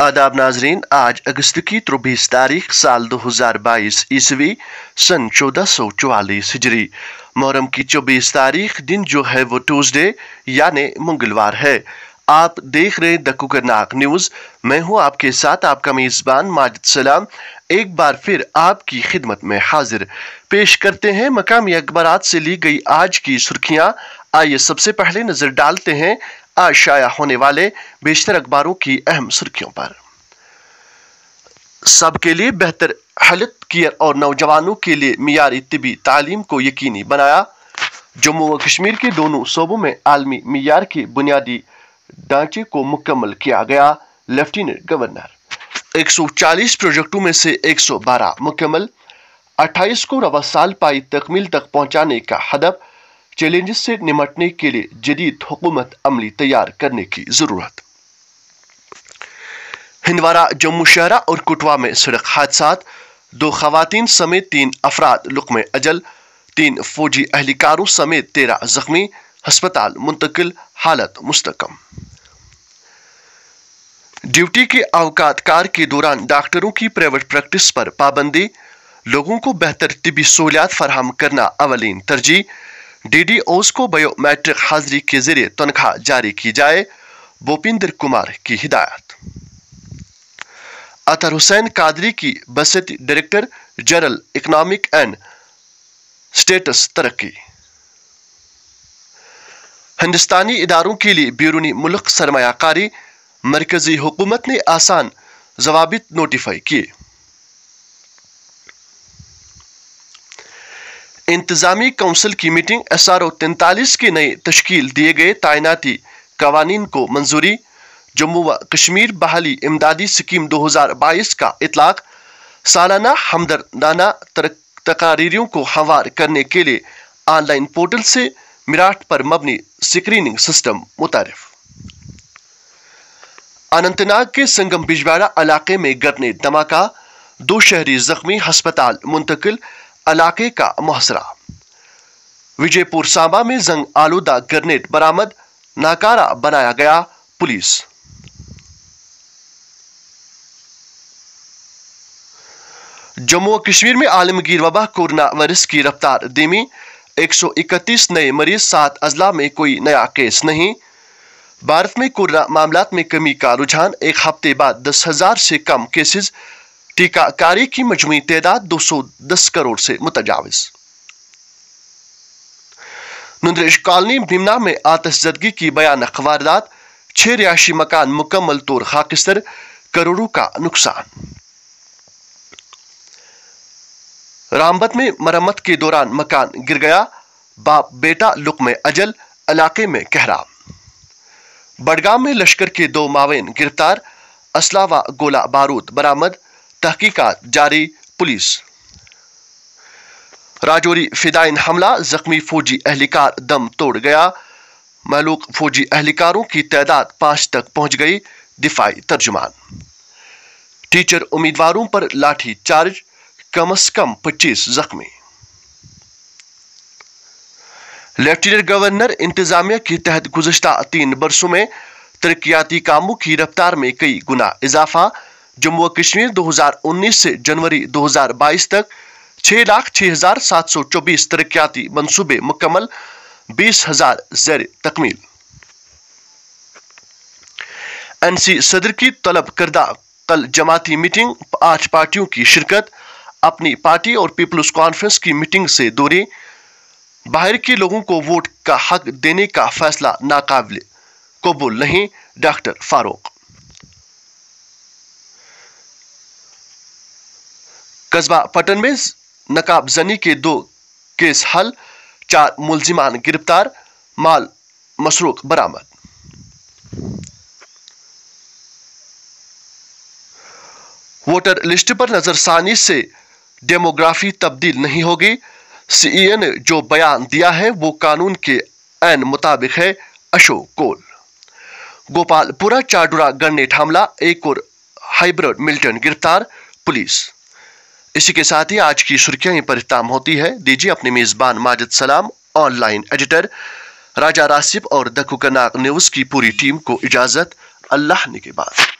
आदाब नाजरीन आज अगस्त की चौबीस तारीख साल 2022 ईस्वी सन चौवालीस हिजरी मुहर्रम की चौबीस तारीख दिन जो है वो ट्यूजडे यानी मंगलवार है आप देख रहे द कुकरनाक न्यूज़ मैं हूं आपके साथ आपका मेज़बान माजिद सलाम एक बार फिर आपकी खिदमत में हाजिर पेश करते हैं मकामी अखबार से ली गई आज की सुर्खियां आइए सबसे पहले नजर डालते हैं आज शाया होने वाले बेशतर अखबारों की अहम सुर्खियों पर सबके लिए बेहतर हेल्थ केयर और नौजवानों के लिए मीरी तबी तालीम को यकीनी बनाया जम्मू व कश्मीर के दोनों सूबों में आलमी मीयार के बुनियादी ढांचे को मुकम्मल किया गया लेफ्टिनेंट गवर्नर 140 प्रोजेक्टों में से 112 मुकम्मल 28 को रवा साल पाई तकमील तक पहुंचाने का हदफ चैलेंजेस से निपटने के लिए जदीद हुकूमत अमली तैयार करने की ज़रूरत हिंदवाड़ा जम्मू शहरा और कुटवा में सड़क हादसा दो खातन समेत तीन अफराद लुकम अजल तीन फौजी अहलकारों समेत तेरह जख्मी हस्पताल मुंतकिल हालत मुस्तकम ड्यूटी के अवकात कार के दौरान डॉक्टरों की प्राइवेट प्रैक्टिस पर पाबंदी लोगों को बेहतर तबी सहूलियात फराहम करना अवलिन तरजीह ओस को बायोमेट्रिक हाजिरी के जरिए तनख्वाह जारी की जाए भूपिंदर कुमार की हिदायत अतर हुसैन कादरी की बसती director general economic and status तरक्की हिंदुस्तानी इदारों के लिए बैरूनी मुल्क सरमाकारी मरकजी हुकूमत ने आसान जवाब नोटिफाई किए इंतजामी काउंसिल की मीटिंग एस आर ओ तैंतालीस की नई तश्कील दिए गए तैनाती कवानीन को मंजूरी जम्मू व कश्मीर बहाली इमदादी स्कीम दो हज़ार बाईस का इतलाक सालाना हमदर्दाना तकारीरियों को हवार करने के लिए ऑनलाइन पोर्टल से मिराट पर मबनी स्क्रीनिंग सिस्टम मुतारफ अनंतनाग के संगम बिजवाड़ा इलाके में गरने धमाका दो शहरी जख्मी हस्पताल मुंतकिल इलाके का मुहसरा विजयपुर सांबा में जंग आलूदा ग्रेनेड बरामद नाकारा बनाया गया पुलिस जम्मू कश्मीर में आलमगीर वबा कोरोना वायरस की रफ्तार धीमी 131 नए मरीज सात अजला में कोई नया केस नहीं भारत में कोरोना मामला में कमी का रुझान एक हफ्ते बाद दस हजार से कम केसेस टीकाकारी की मजमू तदाद दो सौ दस करोड़ से मुतजावज़ नंद्रेश कॉलोनी बिमना में आतशदगी की बयान वारदात छह रिहायशी मकान मुकम्मल तौर खाकिस्तर करोड़ों का नुकसान रामबत में मरम्मत के दौरान मकान गिर गया बाप बेटा लुक में अजल इलाके में कहरा बडगाम में लश्कर के दो मावेन गिरफ्तार असलावा गोला बारूद बरामद तहकीकत जारी पुलिस राजौरी फिदाइन हमला जख्मी फौजी एहलकार दम तोड़ गया महलूक फौजी एहलकारों की तादाद पांच तक पहुंच गई दिफाई तर्जुमान टीचर उम्मीदवारों पर लाठी चार्ज कम अज कम पच्चीस जख्मी लेफ्टिनेंट गवर्नर इंतजामिया के तहत गुजशत तीन बरसों में तरक्याती कामों की रफ्तार में कई गुना इजाफा जम्मू और कश्मीर 2019 से जनवरी 2022 तक छह लाख छह हजार सात सौ चौबीस तरक्याती मनसूबे मुकम्मल बीस हजार जैर तकमील एनसी सदर की तलब करदा कल जमाती मीटिंग आठ पार्टियों की शिरकत अपनी पार्टी और पीपल्स कॉन्फ्रेंस की मीटिंग से दूरी बाहर के लोगों को वोट का हक देने का फैसला नाकाबिल कबूल नहीं डॉक्टर फारूक कस्बा पटन में नकाबजनी के दो केस हल चार मुलजिमान गिरफ्तार माल मसरूक बरामद वोटर लिस्ट पर नजरसानी से डेमोग्राफी तब्दील नहीं होगी सीईए ने जो बयान दिया है वो कानून के एन मुताबिक है अशोक कोल गोपालपुरा चाडुरा गन्नेट हमला एक और हाइब्रिड मिल्टन गिरफ्तार पुलिस इसी के साथ ही आज की सुर्खियां यहीं पर इख्ताम होती है दीजिए अपने मेज़बान माजिद सलाम ऑनलाइन एडिटर राजा रासिब और दकुकनाक न्यूज़ की पूरी टीम को इजाज़त अल्लाह ने के बाद